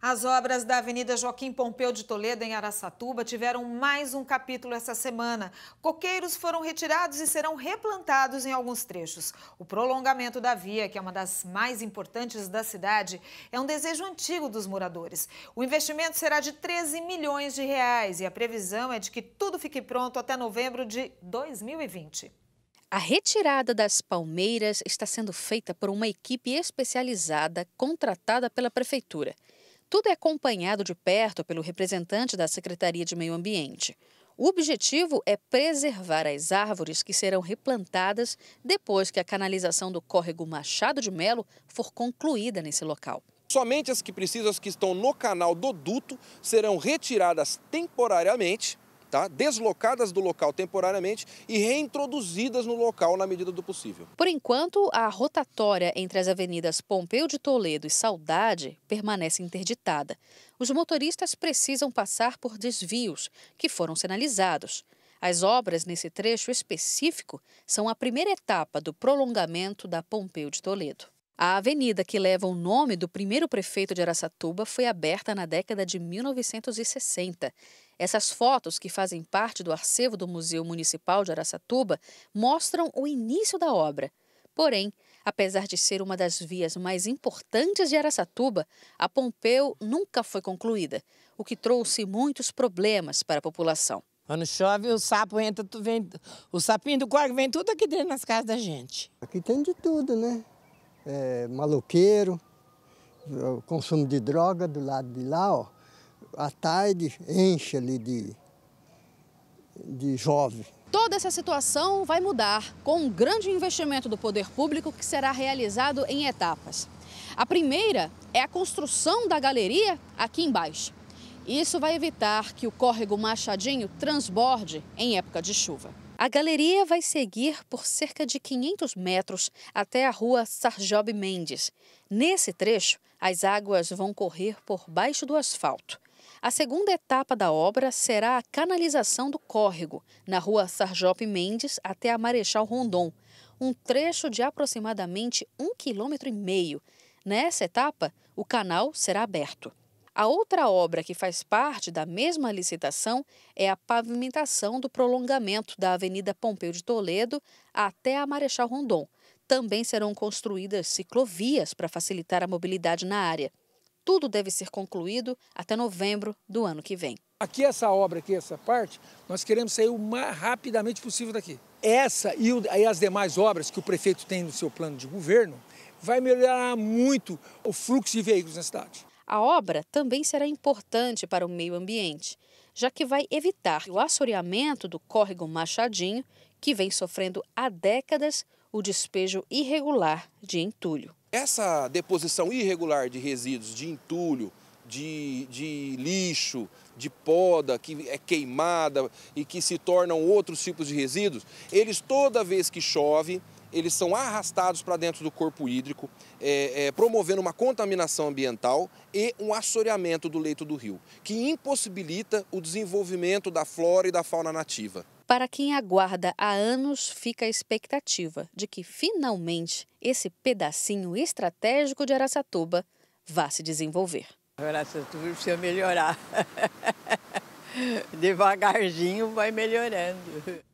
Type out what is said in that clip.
As obras da Avenida Joaquim Pompeu de Toledo, em Araçatuba, tiveram mais um capítulo essa semana. Coqueiros foram retirados e serão replantados em alguns trechos. O prolongamento da via, que é uma das mais importantes da cidade, é um desejo antigo dos moradores. O investimento será de 13 milhões de reais e a previsão é de que tudo fique pronto até novembro de 2020. A retirada das palmeiras está sendo feita por uma equipe especializada contratada pela prefeitura. Tudo é acompanhado de perto pelo representante da Secretaria de Meio Ambiente. O objetivo é preservar as árvores que serão replantadas depois que a canalização do córrego Machado de Melo for concluída nesse local. Somente as que precisam, as que estão no canal do duto, serão retiradas temporariamente Tá? deslocadas do local temporariamente e reintroduzidas no local na medida do possível. Por enquanto, a rotatória entre as avenidas Pompeu de Toledo e Saudade permanece interditada. Os motoristas precisam passar por desvios que foram sinalizados. As obras nesse trecho específico são a primeira etapa do prolongamento da Pompeu de Toledo. A avenida que leva o nome do primeiro prefeito de Araçatuba foi aberta na década de 1960 essas fotos, que fazem parte do arcevo do Museu Municipal de Araçatuba, mostram o início da obra. Porém, apesar de ser uma das vias mais importantes de Araçatuba, a Pompeu nunca foi concluída, o que trouxe muitos problemas para a população. Quando chove, o sapo entra, tu vem, o sapinho do corvo vem tudo aqui dentro nas casas da gente. Aqui tem de tudo, né? É, maloqueiro, consumo de droga do lado de lá, ó à tarde enche ali de, de jovens. Toda essa situação vai mudar com um grande investimento do poder público que será realizado em etapas. A primeira é a construção da galeria aqui embaixo. Isso vai evitar que o córrego Machadinho transborde em época de chuva. A galeria vai seguir por cerca de 500 metros até a rua Sarjob Mendes. Nesse trecho, as águas vão correr por baixo do asfalto. A segunda etapa da obra será a canalização do córrego, na rua Sarjop Mendes até a Marechal Rondon, um trecho de aproximadamente um quilômetro e meio. Nessa etapa, o canal será aberto. A outra obra que faz parte da mesma licitação é a pavimentação do prolongamento da Avenida Pompeu de Toledo até a Marechal Rondon. Também serão construídas ciclovias para facilitar a mobilidade na área. Tudo deve ser concluído até novembro do ano que vem. Aqui essa obra aqui, essa parte, nós queremos sair o mais rapidamente possível daqui. Essa e, e as demais obras que o prefeito tem no seu plano de governo vai melhorar muito o fluxo de veículos na cidade. A obra também será importante para o meio ambiente, já que vai evitar o assoreamento do córrego Machadinho, que vem sofrendo há décadas o despejo irregular de entulho. Essa deposição irregular de resíduos, de entulho, de, de, lixo, de poda que é queimada e que se tornam outros tipos de resíduos, eles toda vez que chove, eles são arrastados para dentro do corpo hídrico, é, é, promovendo uma contaminação ambiental e um assoreamento do leito do rio, que impossibilita o desenvolvimento da flora e da fauna nativa. Para quem aguarda há anos, fica a expectativa de que finalmente esse pedacinho estratégico de Araçatuba vá se desenvolver. Araçatuba precisa melhorar. Devagarzinho vai melhorando.